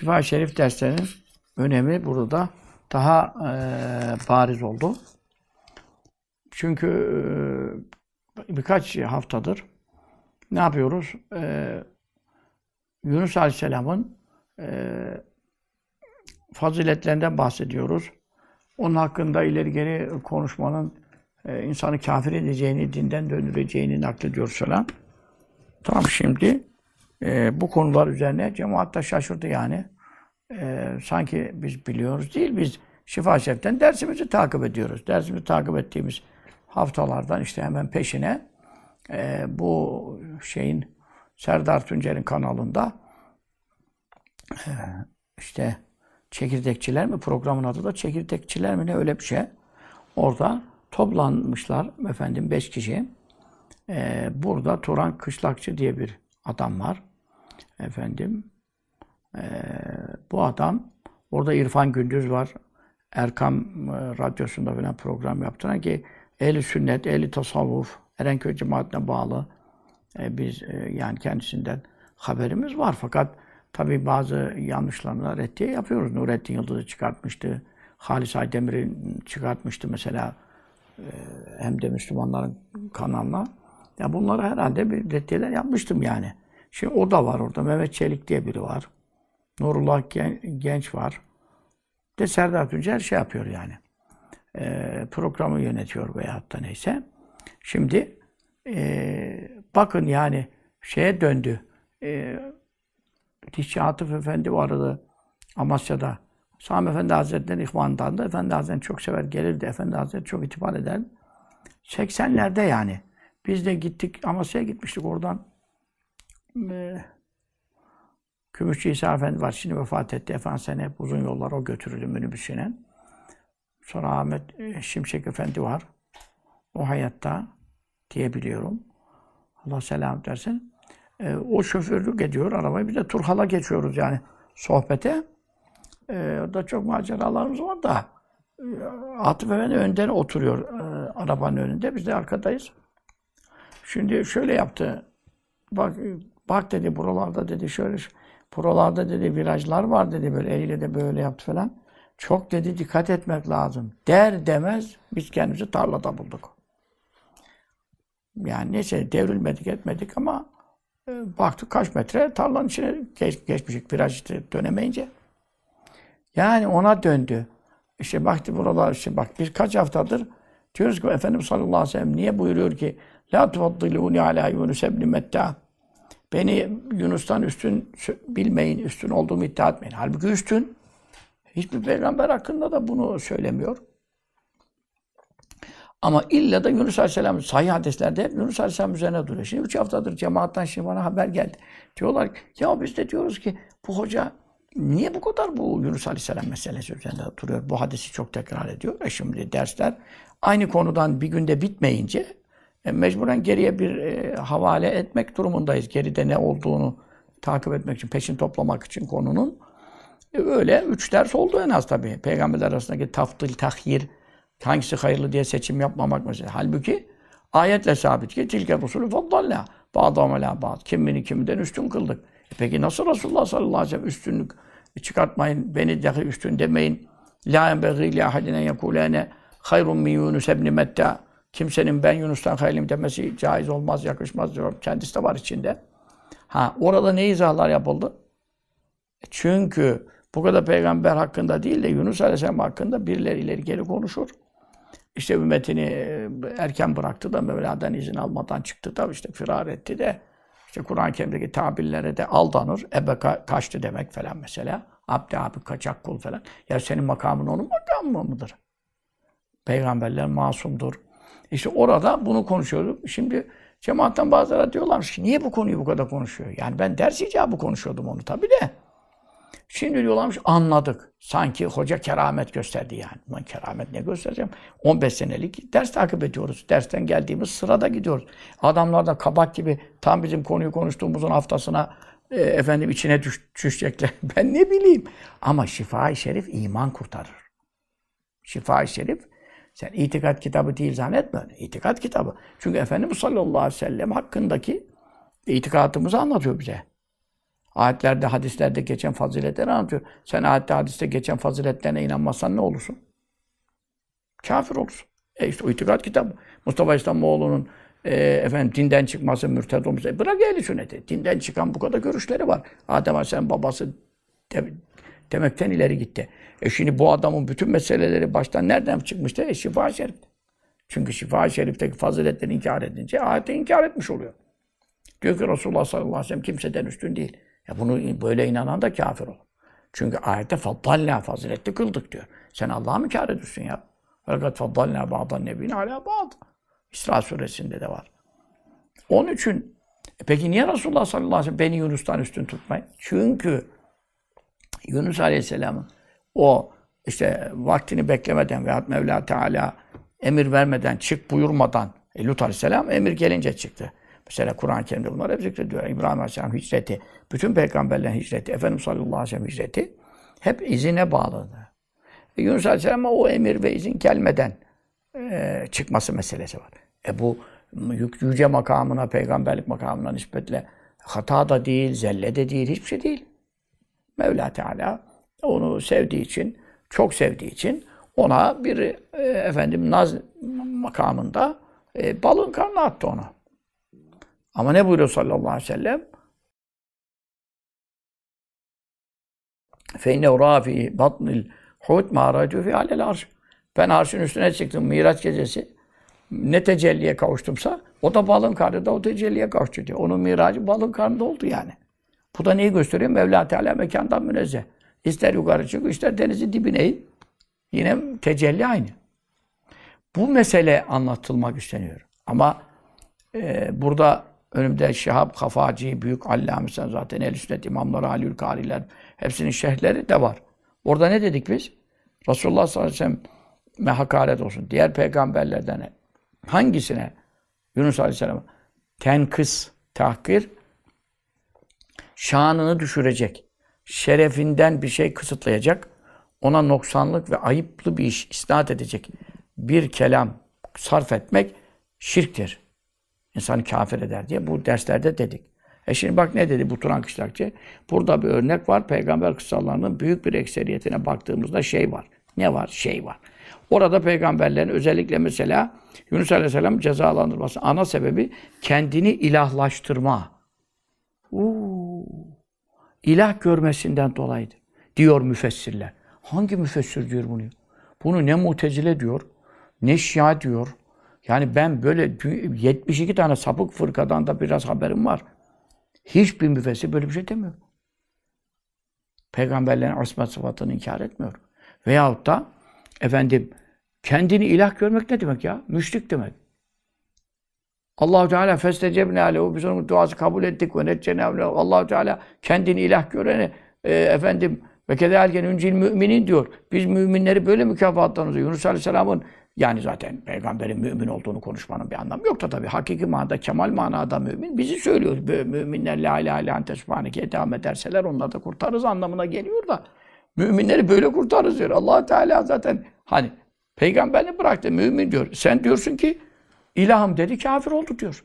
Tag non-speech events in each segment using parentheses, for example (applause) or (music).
şifa Şerif derslerinin önemi burada daha e, bariz oldu. Çünkü e, birkaç haftadır ne yapıyoruz? E, Yunus Aleyhisselam'ın e, faziletlerinden bahsediyoruz. Onun hakkında ileri geri konuşmanın e, insanı kafir edeceğini, dinden döndüreceğini naklediyoruz falan. Tam şimdi e, bu konular üzerine cemaat da şaşırdı yani. E, sanki biz biliyoruz değil, biz Şifa Şef'ten dersimizi takip ediyoruz. Dersimizi takip ettiğimiz haftalardan işte hemen peşine e, bu şeyin Serdar Tuncer'in kanalında e, işte Çekirdekçiler mi? Programın adı da Çekirdekçiler mi ne öyle bir şey. Orada toplanmışlar efendim beş kişi. Ee, burada Turan Kışlakçı diye bir adam var. Efendim e, bu adam orada İrfan Gündüz var. Erkam e, radyosunda falan program yaptıran ki ehli sünnet, ehli tasavvuf, Erenköy cemaatine bağlı e, biz e, yani kendisinden haberimiz var. Fakat tabi bazı yanlışlarla reddiye yapıyoruz. Nurettin Yıldız'ı çıkartmıştı. Halis Aydemir'i çıkartmıştı mesela e, hem de Müslümanların kanalına. Ya bunları herhalde bir reddiyeler yapmıştım yani. Şimdi o da var orada. Mehmet Çelik diye biri var. Nurullah Genç var. De Serdar Tuncer şey yapıyor yani. E, programı yönetiyor veyahut da neyse. Şimdi e, bakın yani şeye döndü. E, Dişçi Atıf Efendi vardı Amasya'da. Sami Efendi Hazretleri'nin ihvanından da Efendi Hazretleri çok sever gelirdi. Efendi Hazretleri çok itibar eder. 80'lerde yani. Biz de gittik Amasya'ya gitmiştik oradan. Gümüşçü ee, İsa Efendi var. Şimdi vefat etti. Efendim seni hep uzun yollara o götürüldü minibüsüne. Sonra Ahmet e, Şimşek Efendi var. O hayatta diyebiliyorum. Allah selam dersin. E, ee, o şoförlük ediyor arabayı. Bir de Turhal'a geçiyoruz yani sohbete. E, ee, orada çok maceralarımız var da. E, Atıf Efendi önden oturuyor e, arabanın önünde. Biz de arkadayız. Şimdi şöyle yaptı. Bak e, Bak dedi buralarda dedi şöyle buralarda dedi virajlar var dedi böyle eliyle de böyle yaptı falan. Çok dedi dikkat etmek lazım. Der demez biz kendimizi tarlada bulduk. Yani neyse devrilmedik etmedik ama e, baktık kaç metre tarlanın içine geç, geçmişik viraj işte dönemeyince. Yani ona döndü. İşte baktı buralar işte bak bir kaç haftadır diyoruz ki Efendimiz sallallahu aleyhi ve sellem niye buyuruyor ki La tuvaddilûni alâ Yunus ebni Mettâ Beni Yunus'tan üstün bilmeyin, üstün olduğumu iddia etmeyin. Halbuki üstün. Hiçbir peygamber hakkında da bunu söylemiyor. Ama illa da Yunus Aleyhisselam, sahih hadislerde hep Yunus Aleyhisselam üzerine duruyor. Şimdi üç haftadır cemaatten şimdi bana haber geldi. Diyorlar ki, ya biz de diyoruz ki bu hoca niye bu kadar bu Yunus Aleyhisselam meselesi üzerinde duruyor? Bu hadisi çok tekrar ediyor. E şimdi dersler aynı konudan bir günde bitmeyince e, mecburen geriye bir e, havale etmek durumundayız. Geride ne olduğunu takip etmek için, peşin toplamak için konunun. E, öyle üç ders oldu en az tabii. Peygamberler arasındaki taftil, tahyir, hangisi hayırlı diye seçim yapmamak mesela. Halbuki ayetle sabit ki tilke rusulü faddalla ba'dam ala ba'd. Kimini kimden üstün kıldık. E peki nasıl Resulullah sallallahu aleyhi ve sellem üstünlük çıkartmayın, beni dahi üstün demeyin. La enbegî li ahadine yekûlâne hayrun min Yunus ebni Metta. Kimsenin ben Yunus'tan hayalim demesi caiz olmaz, yakışmaz diyorum. Kendisi de var içinde. Ha orada ne izahlar yapıldı? E, çünkü bu kadar peygamber hakkında değil de Yunus Aleyhisselam hakkında birileri ileri geri konuşur. İşte ümmetini e, erken bıraktı da Mevla'dan izin almadan çıktı da işte firar etti de işte Kur'an-ı Kerim'deki tabirlere de aldanır. Ebe kaçtı demek falan mesela. Abdi abi kaçak kul falan. Ya senin makamın onun makamı mıdır? Peygamberler masumdur. İşte orada bunu konuşuyorduk. Şimdi cemaatten bazıları diyorlarmış ki niye bu konuyu bu kadar konuşuyor? Yani ben ders icabı konuşuyordum onu tabi de. Şimdi diyorlarmış anladık. Sanki hoca keramet gösterdi yani. Ben keramet ne göstereceğim? 15 senelik ders takip ediyoruz. Dersten geldiğimiz sırada gidiyoruz. Adamlar da kabak gibi tam bizim konuyu konuştuğumuzun haftasına e, efendim içine düş, düşecekler. (laughs) ben ne bileyim. Ama şifa-i şerif iman kurtarır. Şifa-i şerif sen itikat kitabı değil zannetme. İtikat kitabı. Çünkü Efendimiz sallallahu aleyhi ve sellem hakkındaki itikatımızı anlatıyor bize. Ayetlerde, hadislerde geçen faziletleri anlatıyor. Sen ayette, hadiste geçen faziletlerine inanmazsan ne olursun? Kafir olursun. E işte o itikat kitabı. Mustafa İslamoğlu'nun e, efendim dinden çıkması, mürted olması. E bırak ehli sünneti. Dinden çıkan bu kadar görüşleri var. Adem Aleyhisselam babası de, demekten ileri gitti. E şimdi bu adamın bütün meseleleri baştan nereden çıkmıştı? E şifa Şerif'te. Çünkü şifa Şerif'teki faziletleri inkar edince ayeti inkar etmiş oluyor. Diyor ki Resulullah sallallahu aleyhi ve sellem kimseden üstün değil. Ya bunu böyle inanan da kafir olur. Çünkü ayette faddalla faziletli kıldık diyor. Sen Allah'a mı kâr ediyorsun ya? Fakat faddalna ba'dan nebine ala ba'd. İsra suresinde de var. Onun için e peki niye Resulullah sallallahu aleyhi ve sellem beni Yunus'tan üstün tutmayın? Çünkü Yunus Aleyhisselam'ın o işte vaktini beklemeden veyahut Mevla Teala emir vermeden, çık buyurmadan e, Lut Aleyhisselam emir gelince çıktı. Mesela Kur'an-ı Kerim'de bunlar hep zikrediyor. İbrahim Aleyhisselam hicreti, bütün peygamberlerin hicreti, Efendimiz sallallahu aleyhi ve sellem hicreti hep izine bağlıdır. E, Yunus Aleyhisselam'a o emir ve izin gelmeden e, çıkması meselesi var. E bu yüce makamına, peygamberlik makamına nispetle hata da değil, zelle de değil, hiçbir şey değil. Mevla Teala onu sevdiği için, çok sevdiği için ona bir e, efendim naz makamında e, balın karnı attı ona. Ama ne buyuruyor sallallahu aleyhi ve sellem? فَاِنَّهُ رَا فِي بَطْنِ الْحُوتْ مَا رَجُوا فِي عَلَى Ben arşın üstüne çıktım Miraç gecesi. Ne tecelliye kavuştumsa o da balın karnında o tecelliye kavuştu diyor. Onun miracı balın karnında oldu yani. Bu da neyi gösteriyor? Mevla Teala mekandan münezzeh. İster yukarı çık, ister denizi dibine in. Yine tecelli aynı. Bu mesele anlatılmak isteniyor. Ama e, burada önümde Şihab Kafaci, Büyük Allamisen zaten El Sünnet imamları, Halil Kariler hepsinin şehleri de var. Orada ne dedik biz? Resulullah sallallahu aleyhi ve sellem hakaret olsun. Diğer peygamberlerden hangisine Yunus aleyhisselam tenkıs, tahkir şanını düşürecek, şerefinden bir şey kısıtlayacak, ona noksanlık ve ayıplı bir iş isnat edecek bir kelam sarf etmek şirktir. İnsanı kafir eder diye bu derslerde dedik. E şimdi bak ne dedi bu Turan Kışlakçı? Burada bir örnek var. Peygamber kıssalarının büyük bir ekseriyetine baktığımızda şey var. Ne var? Şey var. Orada peygamberlerin özellikle mesela Yunus Aleyhisselam cezalandırması ana sebebi kendini ilahlaştırma. Uuu ilah görmesinden dolayıdır diyor müfessirler. Hangi müfessir diyor bunu? Bunu ne mutezile diyor, ne şia diyor. Yani ben böyle 72 tane sapık fırkadan da biraz haberim var. Hiçbir müfessir böyle bir şey demiyor. Peygamberlerin asma sıfatını inkar etmiyor. Veyahut da efendim kendini ilah görmek ne demek ya? Müşrik demek. Allahu Teala festecebne alehu biz onun duası kabul ettik ve neccene Allahu Teala kendini ilah göreni e, efendim ve kezalken üncil müminin diyor. Biz müminleri böyle mükafatlanırız. Yunus Aleyhisselam'ın yani zaten peygamberin mümin olduğunu konuşmanın bir anlamı yok da tabii. Hakiki manada, kemal manada mümin. Bizi söylüyor Müminler la ilahe illa ente subhaneke itham ederseler onları da kurtarız anlamına geliyor da. Müminleri böyle kurtarız diyor. allah Teala zaten hani peygamberini bıraktı mümin diyor. Sen diyorsun ki İlahım dedi kafir oldu diyor.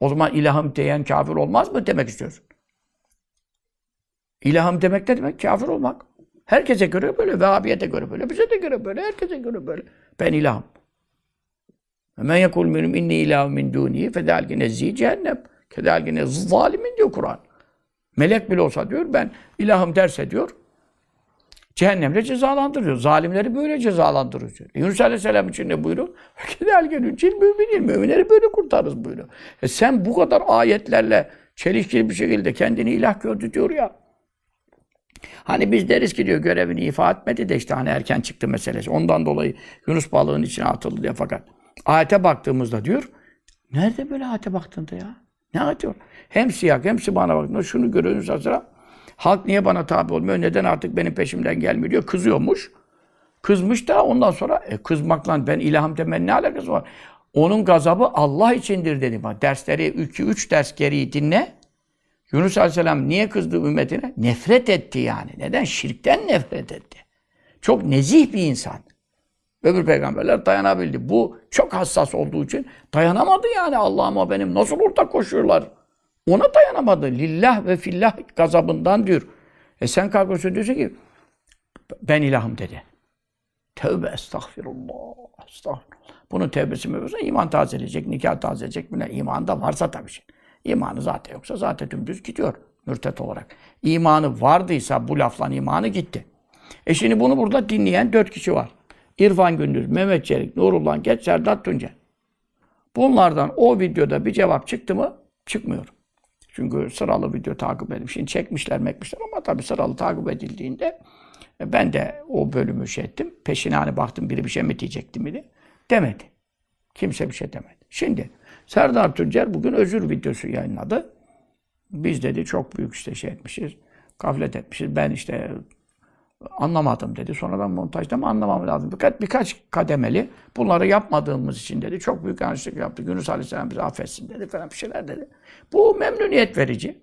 O zaman ilahım diyen kafir olmaz mı demek istiyorsun? İlahım demek ne demek? Kafir olmak. Herkese göre böyle, Vehhabiye de göre böyle, bize de göre böyle, herkese göre böyle. Ben ilahım. Men yekul minum inni ilahım min dunihi fedalki nezzi cehennem. Kedalki nezzi zalimin diyor Kur'an. Melek bile olsa diyor ben ilahım derse diyor Cehennemle cezalandırıyor. Zalimleri böyle cezalandırıyor. Yunus Aleyhisselam için ne buyuruyor? Kedel (laughs) gelin cil müminin. Müminleri böyle kurtarız buyuruyor. E sen bu kadar ayetlerle çelişkili bir şekilde kendini ilah gördü diyor ya. Hani biz deriz ki diyor görevini ifa etmedi de işte hani erken çıktı meselesi. Ondan dolayı Yunus balığın içine atıldı diye fakat ayete baktığımızda diyor nerede böyle ayete baktığında ya? Ne var? Hem siyah hem sibana baktığında şunu görüyor görüyoruz Aleyhisselam. Halk niye bana tabi olmuyor? Neden artık benim peşimden gelmiyor diyor. Kızıyormuş. Kızmış da ondan sonra e, kızmakla ben ilham demenin ne alakası var? Onun gazabı Allah içindir dedim Bak, dersleri 2-3 ders geriyi dinle. Yunus Aleyhisselam niye kızdı ümmetine? Nefret etti yani. Neden? Şirkten nefret etti. Çok nezih bir insan. Öbür peygamberler dayanabildi. Bu çok hassas olduğu için dayanamadı yani Allah'ıma benim nasıl ortak koşuyorlar ona dayanamadı. Lillah ve fillah gazabından diyor. E sen kalkıyorsun diyorsun ki ben ilahım dedi. Tövbe estağfirullah. Estağfirullah. Bunun tevbesi mi iman tazeleyecek, nikah tazeleyecek mi ne? İman da varsa tabii şey. İmanı zaten yoksa zaten dümdüz gidiyor mürtet olarak. İmanı vardıysa bu lafla imanı gitti. E şimdi bunu burada dinleyen dört kişi var. İrfan Gündüz, Mehmet Çelik, Nurullah Geç, Serdar Tunca. Bunlardan o videoda bir cevap çıktı mı? Çıkmıyor. Çünkü sıralı video takip edilmiş. Şimdi çekmişler mekmişler ama tabii sıralı takip edildiğinde e, ben de o bölümü şey ettim. Peşine hani baktım biri bir şey mi diyecekti mi Demedi. Kimse bir şey demedi. Şimdi Serdar Tüncer bugün özür videosu yayınladı. Biz dedi çok büyük işte şey etmişiz. Gaflet etmişiz. Ben işte Anlamadım dedi. Sonradan montajda mı anlamam lazım. Birkaç, birkaç kademeli bunları yapmadığımız için dedi. Çok büyük yanlışlık yaptı. Yunus Aleyhisselam bizi affetsin dedi falan bir şeyler dedi. Bu memnuniyet verici.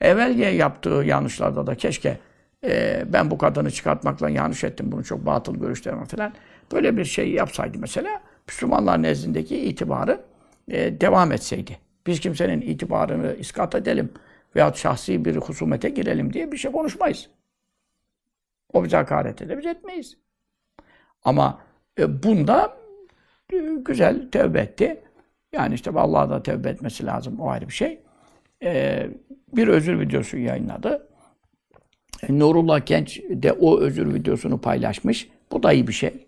Evvelce yaptığı yanlışlarda da keşke e, ben bu kadını çıkartmakla yanlış ettim. Bunu çok batıl görüşlerim falan. Böyle bir şey yapsaydı mesela Müslümanlar nezdindeki itibarı e, devam etseydi. Biz kimsenin itibarını iskat edelim veyahut şahsi bir husumete girelim diye bir şey konuşmayız. O bize hakaret eder. Biz etmeyiz. Ama e, bunda e, güzel tevbe etti. Yani işte Allah'a da tevbe etmesi lazım. O ayrı bir şey. E, bir özür videosu yayınladı. Nurullah Genç de o özür videosunu paylaşmış. Bu da iyi bir şey.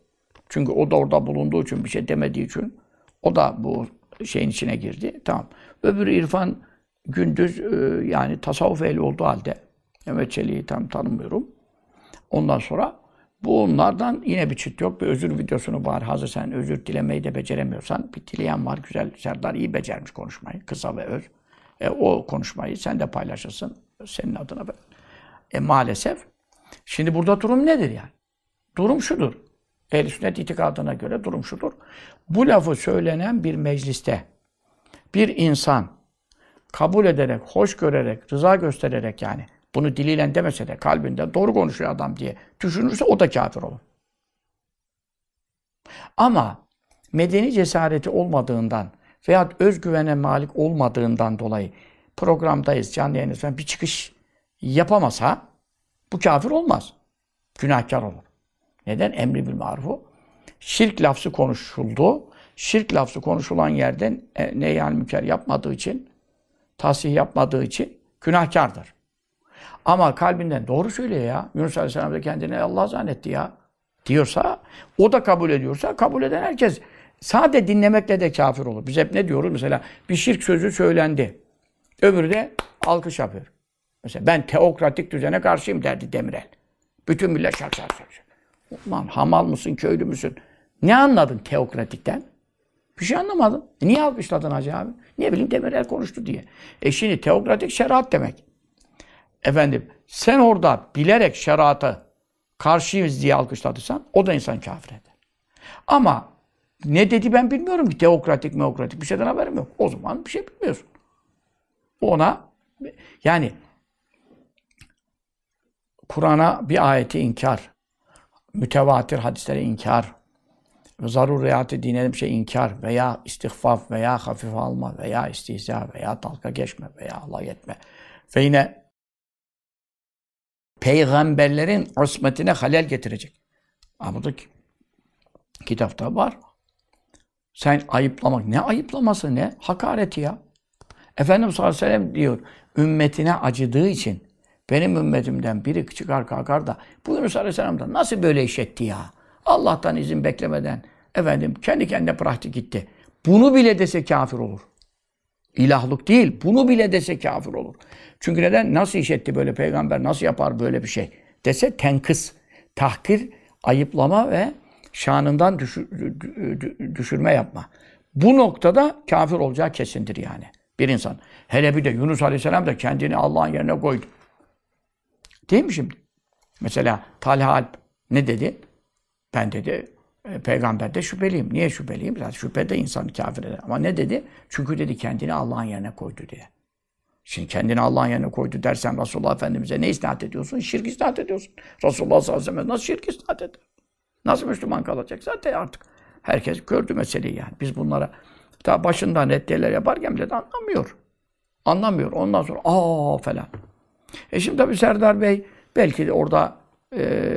Çünkü o da orada bulunduğu için bir şey demediği için o da bu şeyin içine girdi. Tamam. Öbürü İrfan Gündüz yani tasavvuf ehli olduğu halde Mehmet Çelik'i tam tanımıyorum. Ondan sonra bunlardan yine bir çıt yok. Bir özür videosunu bari hazır sen özür dilemeyi de beceremiyorsan bir dileyen var güzel. Serdar iyi becermiş konuşmayı. Kısa ve öz. E, o konuşmayı sen de paylaşasın Senin adına. Ben. E maalesef. Şimdi burada durum nedir yani? Durum şudur. Ehl-i sünnet itikadına göre durum şudur. Bu lafı söylenen bir mecliste bir insan kabul ederek, hoş görerek, rıza göstererek yani bunu diliyle demese de kalbinde doğru konuşuyor adam diye düşünürse o da kafir olur. Ama medeni cesareti olmadığından veya özgüvene malik olmadığından dolayı programdayız, canlı yayınız bir çıkış yapamasa bu kafir olmaz. Günahkar olur. Neden? Emri bil marufu. Şirk lafzı konuşuldu. Şirk lafzı konuşulan yerden e, ne yani müker yapmadığı için, tahsih yapmadığı için günahkardır. Ama kalbinden doğru söylüyor ya. Yunus Aleyhisselam da kendini Allah zannetti ya diyorsa, o da kabul ediyorsa kabul eden herkes sade dinlemekle de kafir olur. Biz hep ne diyoruz? Mesela bir şirk sözü söylendi. Öbürü de alkış yapıyor. Mesela ben teokratik düzene karşıyım derdi Demirel. Bütün millet şak şak şak. Ulan hamal mısın, köylü müsün? Ne anladın teokratikten? Bir şey anlamadım. E niye alkışladın hacı abi? Ne bileyim Demirel konuştu diye. E şimdi teokratik şeriat demek efendim sen orada bilerek şeriatı karşıyız diye alkışladıysan o da insan kafir eder. Ama ne dedi ben bilmiyorum ki teokratik meokratik bir şeyden haberim yok. O zaman bir şey bilmiyorsun. Ona yani Kur'an'a bir ayeti inkar, mütevatir hadislere inkar, zaruriyatı dine bir şey inkar veya istihfaf veya hafife alma veya istihza veya dalga geçme veya alay etme ve yine peygamberlerin osmetine halel getirecek. Ama da kitapta var. Sen ayıplamak, ne ayıplaması ne? Hakareti ya. Efendimiz sallallahu aleyhi ve sellem diyor, ümmetine acıdığı için benim ümmetimden biri çıkar kalkar da bu Yunus aleyhisselam da nasıl böyle iş etti ya? Allah'tan izin beklemeden efendim kendi kendine pratik gitti. Bunu bile dese kafir olur. İlahlık değil. Bunu bile dese kafir olur. Çünkü neden? Nasıl iş etti böyle peygamber? Nasıl yapar böyle bir şey? Dese tenkıs, tahkir, ayıplama ve şanından düşürme yapma. Bu noktada kafir olacağı kesindir yani. Bir insan. Hele bir de Yunus Aleyhisselam da kendini Allah'ın yerine koydu. Değil mi şimdi? Mesela Talha Alp ne dedi? Ben dedi e, peygamberde şüpheliyim. Niye şüpheliyim? Zaten şüphe de insanı kafir eder. Ama ne dedi? Çünkü dedi kendini Allah'ın yerine koydu diye. Şimdi kendini Allah'ın yerine koydu dersen Resulullah Efendimiz'e ne istinat ediyorsun? Şirk istinat ediyorsun. Resulullah sallallahu aleyhi ve sellem nasıl şirk istinat eder? Nasıl Müslüman kalacak? Zaten artık herkes gördü meseleyi yani. Biz bunlara ta başından reddiyeler yaparken bile de anlamıyor. Anlamıyor. Ondan sonra aa falan. E şimdi tabii Serdar Bey belki de orada e,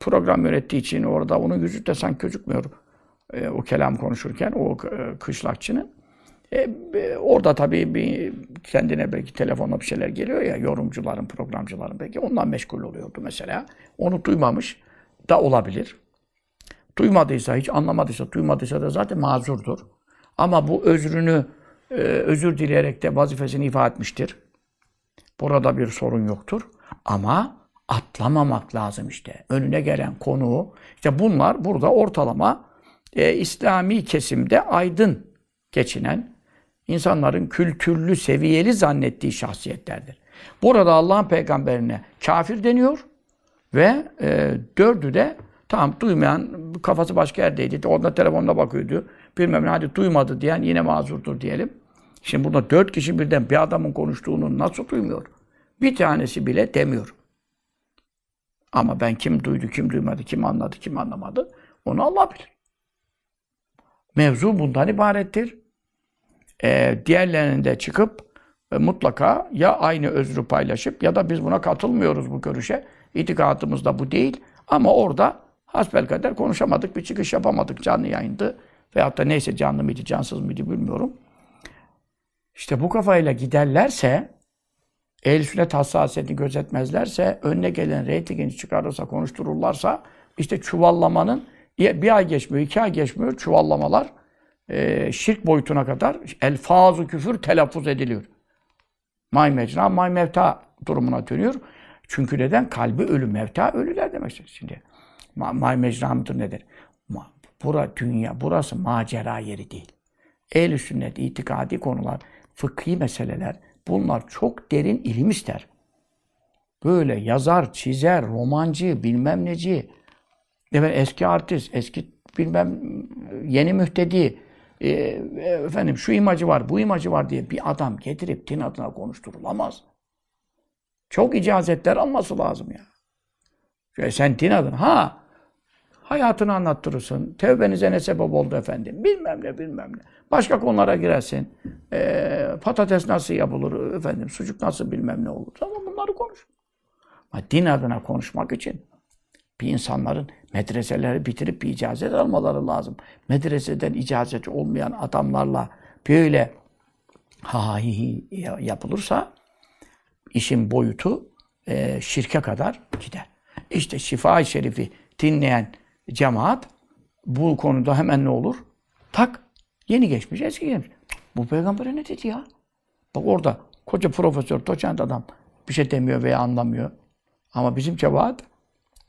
program yönettiği için orada onun yüzü de sanki gözükmüyor e, o kelam konuşurken o e, kışlakçının. E, e, orada tabii bir kendine belki telefonla bir şeyler geliyor ya yorumcuların, programcıların belki ondan meşgul oluyordu mesela. Onu duymamış da olabilir. Duymadıysa, hiç anlamadıysa, duymadıysa da zaten mazurdur. Ama bu özrünü, e, özür dileyerek de vazifesini ifa etmiştir. Burada bir sorun yoktur. Ama atlamamak lazım işte. Önüne gelen konu. İşte bunlar burada ortalama e, İslami kesimde aydın geçinen insanların kültürlü, seviyeli zannettiği şahsiyetlerdir. Burada Allah'ın peygamberine kafir deniyor ve e, dördü de tam duymayan kafası başka yerdeydi. orada telefonla bakıyordu. Bilmem ne hadi duymadı diyen yine mazurdur diyelim. Şimdi burada dört kişi birden bir adamın konuştuğunu nasıl duymuyor? Bir tanesi bile demiyor. Ama ben kim duydu, kim duymadı, kim anladı, kim anlamadı onu Allah bilir. Mevzu bundan ibarettir. Ee, diğerlerinin de çıkıp e, mutlaka ya aynı özrü paylaşıp ya da biz buna katılmıyoruz bu görüşe. İtikadımız da bu değil. Ama orada hasbelkader konuşamadık, bir çıkış yapamadık canlı yayındı. Veyahut da neyse canlı mıydı, cansız mıydı bilmiyorum. İşte bu kafayla giderlerse ehl sünnet hassasiyetini gözetmezlerse, önüne gelen reytingini çıkarırsa, konuştururlarsa işte çuvallamanın bir ay geçmiyor, iki ay geçmiyor çuvallamalar e, şirk boyutuna kadar elfazı küfür telaffuz ediliyor. May mecna, may mevta durumuna dönüyor. Çünkü neden? Kalbi ölü, mevta ölüler demek şimdi. May mecna mıdır nedir? bura dünya, burası macera yeri değil. Ehl-i sünnet, itikadi konular, fıkhi meseleler, Bunlar çok derin ilim ister. Böyle yazar, çizer, romancı, bilmem neci, efendim, eski artist, eski bilmem yeni mühtedi, e, efendim şu imacı var, bu imacı var diye bir adam getirip din adına konuşturulamaz. Çok icazetler alması lazım ya. Yani. Sen din adına. Ha Hayatını anlattırırsın. Tevbenize ne sebep oldu efendim. Bilmem ne bilmem ne. Başka konulara girersin. E, patates nasıl yapılır efendim. Sucuk nasıl bilmem ne olur. Ama bunları konuş. Ama din adına konuşmak için bir insanların medreseleri bitirip bir icazet almaları lazım. Medreseden icazet olmayan adamlarla böyle ha, ha hi, hi yapılırsa işin boyutu e, şirke kadar gider. İşte şifa şerifi dinleyen cemaat bu konuda hemen ne olur? Tak. Yeni geçmiş, eski geçmiş. Bu peygambere ne dedi ya? Bak orada koca profesör, doçent adam bir şey demiyor veya anlamıyor. Ama bizim cemaat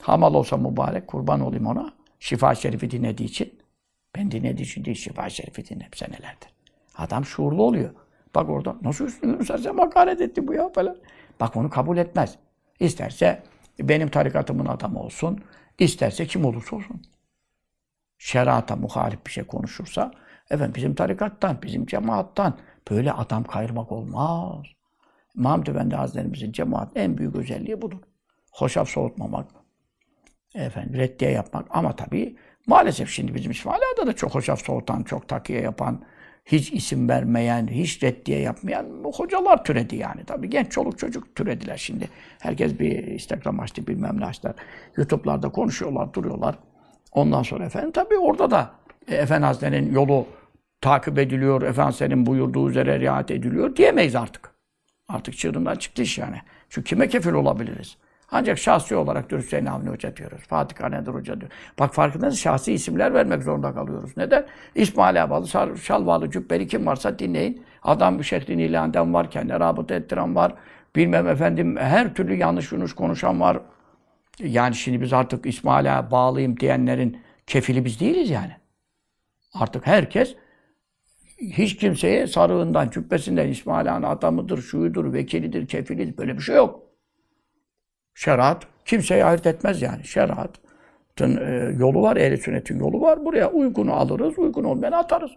hamal olsa mübarek kurban olayım ona. Şifa şerifi dinlediği için. Ben dinlediği için değil, şifa şerifi dinledim senelerdir. Adam şuurlu oluyor. Bak orada nasıl üstünü sen hakaret etti bu ya falan. Bak onu kabul etmez. İsterse benim tarikatımın adamı olsun. İsterse kim olursa olsun. Şerata muhalif bir şey konuşursa efendim bizim tarikattan, bizim cemaattan böyle adam kayırmak olmaz. Mahmud Efendi Hazretlerimizin cemaat en büyük özelliği budur. Hoşaf soğutmamak, efendim reddiye yapmak ama tabii maalesef şimdi bizim İsmaila'da da çok hoşaf soğutan, çok takiye yapan, hiç isim vermeyen, hiç reddiye yapmayan hocalar türedi yani. Tabi genç çoluk çocuk türediler şimdi. Herkes bir Instagram açtı, bilmem ne açtılar. YouTube'larda konuşuyorlar, duruyorlar. Ondan sonra efendim tabi orada da e, Efendi Hazretleri'nin yolu takip ediliyor, Efendi senin buyurduğu üzere riayet ediliyor diyemeyiz artık. Artık çığırından çıktı iş yani. Çünkü kime kefil olabiliriz? Ancak şahsi olarak diyoruz Hüseyin Avni Hoca diyoruz. Fatih Kanedir Hoca diyor. Bak farkındayız şahsi isimler vermek zorunda kalıyoruz. Neden? İsmail Abalı, Şalvalı, Cübbeli kim varsa dinleyin. Adam şeklini ilan eden var, kendine rabıta ettiren var. Bilmem efendim her türlü yanlış yunuş konuşan var. Yani şimdi biz artık İsmail'e bağlıyım diyenlerin kefili biz değiliz yani. Artık herkes hiç kimseye sarığından, cübbesinden İsmail Han adamıdır, şuyudur, vekilidir, kefilidir böyle bir şey yok. Şeriat kimseye ayırt etmez yani. Şeriatın e, yolu var, ehli sünnetin yolu var. Buraya uygunu alırız, uygun olmayanı atarız.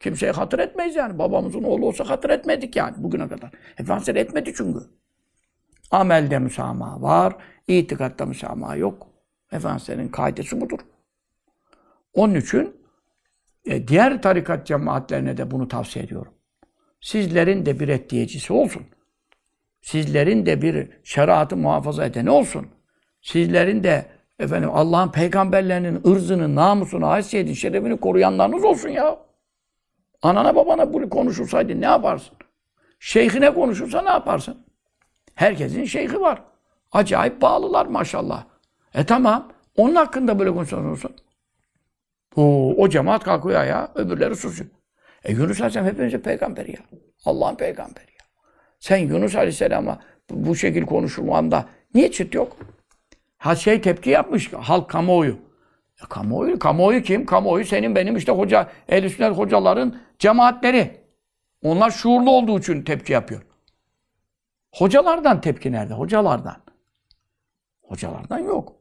Kimseye hatır etmeyiz yani. Babamızın oğlu olsa hatır etmedik yani bugüne kadar. Efendimiz etmedi çünkü. Amelde müsamaha var, itikatta müsamaha yok. Efendimiz'in kaidesi budur. Onun için e, diğer tarikat cemaatlerine de bunu tavsiye ediyorum. Sizlerin de bir reddiyecisi olsun. Sizlerin de bir şeriatı muhafaza edeni olsun. Sizlerin de efendim Allah'ın peygamberlerinin ırzını, namusunu, haysiyetini, şerefini koruyanlarınız olsun ya. Anana babana bunu konuşursaydın ne yaparsın? Şeyhine konuşursa ne yaparsın? Herkesin şeyhi var. Acayip bağlılar maşallah. E tamam. Onun hakkında böyle konuşuyorsun. Oo, o cemaat kalkıyor ya, öbürleri susuyor. E Yunus Aleyhisselam hepimizin peygamberi ya. Allah'ın peygamberi. Sen Yunus Aleyhisselam'a bu şekil konuşulmanda niye çıt yok? Ha şey tepki yapmış halk kamuoyu. E, kamuoyu, kamuoyu kim? Kamuoyu senin benim işte hoca, el sünnet hocaların cemaatleri. Onlar şuurlu olduğu için tepki yapıyor. Hocalardan tepki nerede? Hocalardan. Hocalardan yok.